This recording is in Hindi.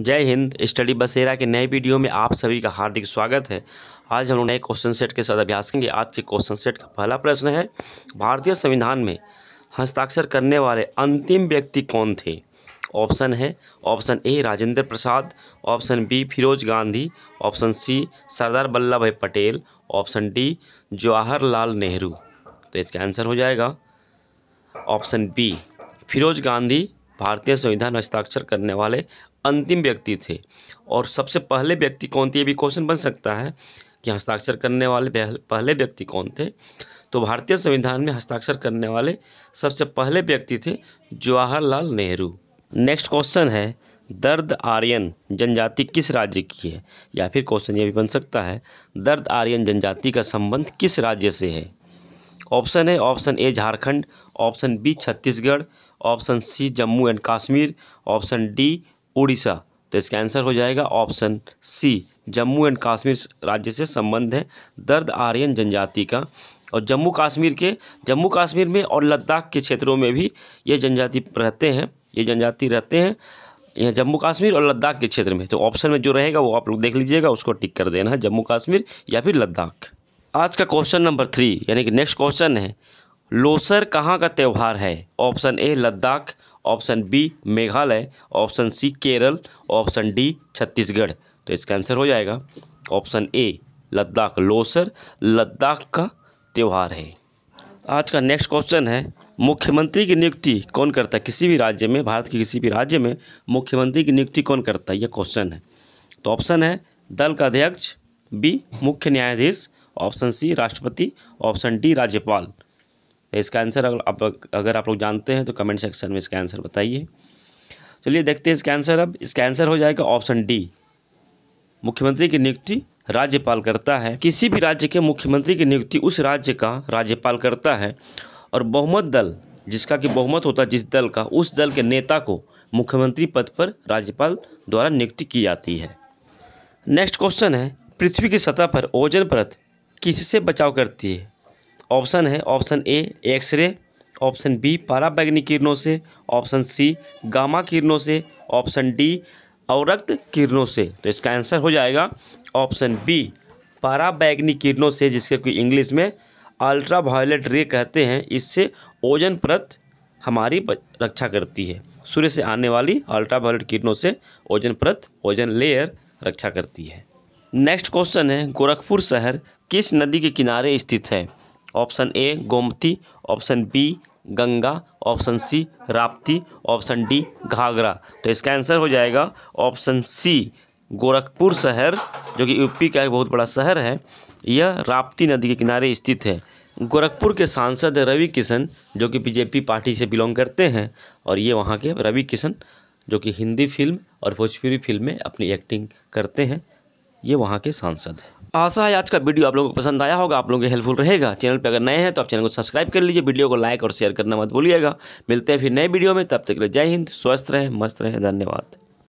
जय हिंद स्टडी बसेरा के नए वीडियो में आप सभी का हार्दिक स्वागत है आज हम लोग नए क्वेश्चन सेट के साथ अभ्यास करेंगे आज के क्वेश्चन सेट का पहला प्रश्न है भारतीय संविधान में हस्ताक्षर करने वाले अंतिम व्यक्ति कौन थे ऑप्शन है option A Rajendra Prasad option B Firoz Gandhi option C Sardar Vallabh Bhai Patel option D Jawaharlal Nehru तो इसका आंसर हो जाएगा ऑप्शन बी फिरोज गांधी भारतीय संविधान हस्ताक्षर करने वाले अंतिम व्यक्ति थे और सबसे पहले व्यक्ति कौन थे ये भी क्वेश्चन बन सकता है कि हस्ताक्षर करने वाले पहले व्यक्ति कौन थे तो भारतीय संविधान में हस्ताक्षर करने वाले सबसे पहले व्यक्ति थे जवाहरलाल नेहरू नेक्स्ट क्वेश्चन है दर्द आर्यन जनजाति किस राज्य की है या फिर क्वेश्चन ये भी बन सकता है दर्द आर्यन जनजाति का संबंध किस राज्य से है ऑप्शन है option A Jharkhand option B Chhattisgarh option C Jammu and Kashmir option D Orissa तो इसका आंसर हो जाएगा option C Jammu and Kashmir राज्य से संबंध है दर्द आर्यन जनजाति का और जम्मू कश्मीर के जम्मू कश्मीर में और लद्दाख के क्षेत्रों में भी ये जनजाति रहते हैं ये जनजाति रहते हैं यह जम्मू कश्मीर और लद्दाख के क्षेत्र में तो ऑप्शन में जो रहेगा वो आप लोग देख लीजिएगा उसको टिक कर देना है जम्मू कश्मीर या फिर लद्दाख आज का क्वेश्चन नंबर थ्री यानी कि नेक्स्ट क्वेश्चन है लोसर कहाँ का त्यौहार है option A Ladakh option B Meghalaya option C Kerala option D Chhattisgarh तो इसका आंसर हो जाएगा ऑप्शन ए लद्दाख लोसर लद्दाख का त्यौहार है आज का नेक्स्ट क्वेश्चन है मुख्यमंत्री की नियुक्ति कौन करता है किसी भी राज्य में भारत के किसी भी राज्य में मुख्यमंत्री की नियुक्ति कौन करता है यह क्वेश्चन है तो ऑप्शन है दल का अध्यक्ष बी मुख्य न्यायाधीश ऑप्शन सी राष्ट्रपति ऑप्शन डी राज्यपाल इसका आंसर अगर आप लोग जानते हैं तो कमेंट सेक्शन में इसका आंसर बताइए चलिए देखते हैं इसका आंसर अब इसका आंसर हो जाएगा ऑप्शन डी मुख्यमंत्री की नियुक्ति राज्यपाल करता है किसी भी राज्य के मुख्यमंत्री की नियुक्ति उस राज्य का राज्यपाल करता है और बहुमत दल जिसका कि बहुमत होता है जिस दल का उस दल के नेता को मुख्यमंत्री पद पर राज्यपाल द्वारा नियुक्ति की जाती है नेक्स्ट क्वेश्चन है पृथ्वी की सतह पर ओजन परत किससे बचाव करती है ऑप्शन है option A x ray option B बैग्निक किरणों से ऑप्शन सी गामा किरणों से ऑप्शन डी अवरक्त किरणों से तो इसका आंसर हो जाएगा ऑप्शन बी बैग्निक किरणों से जिसके कोई इंग्लिश में अल्ट्रा वायलेट रे कहते हैं इससे ओजन प्रत हमारी रक्षा करती है सूर्य से आने वाली अल्ट्रा वायलेट किरणों से ओजन प्रत ओजन लेयर रक्षा करती है नेक्स्ट क्वेश्चन है गोरखपुर शहर किस नदी के किनारे स्थित है option A Gomti option B Ganga option C Rapti option D Ghaghra तो इसका आंसर हो जाएगा ऑप्शन सी गोरखपुर शहर जो कि यूपी का एक बहुत बड़ा शहर है यह राप्ती नदी के किनारे स्थित है गोरखपुर के सांसद रवि किशन जो कि बीजेपी पार्टी से बिलोंग करते हैं और ये वहाँ के रवि किशन जो कि हिंदी फिल्म और भोजपुरी फिल्म में अपनी एक्टिंग करते हैं ये वहाँ के सांसद हैं आशा है आज का वीडियो आप लोगों को पसंद आया होगा आप लोगों के हेल्पफुल रहेगा चैनल पर अगर नए हैं तो आप चैनल को सब्सक्राइब कर लीजिए वीडियो को लाइक और शेयर करना मत भूलिएगा मिलते हैं फिर नए वीडियो में तब तक के लिए जय हिंद स्वस्थ रहें मस्त रहें धन्यवाद